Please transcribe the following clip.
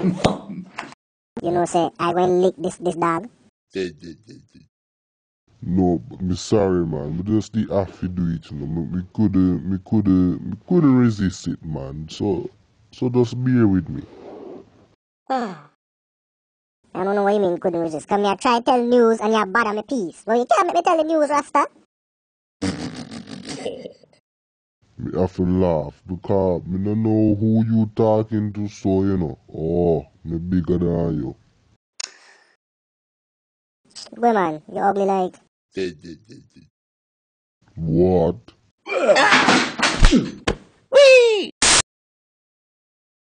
you know, say, I will lick this, this dog. No, me sorry, man. but just the have to do it, you know. Me, couldn't, me couldn't, me couldn't resist it, man. So, so just bear with me. I don't know what you mean couldn't resist. Come here, try tell news and you bother me peace. Well, you can't make me tell the news, Rasta. me to laugh because me don't know who you talking to, so you know, oh, me bigger than you. Well, man, you ugly like. What? Ah!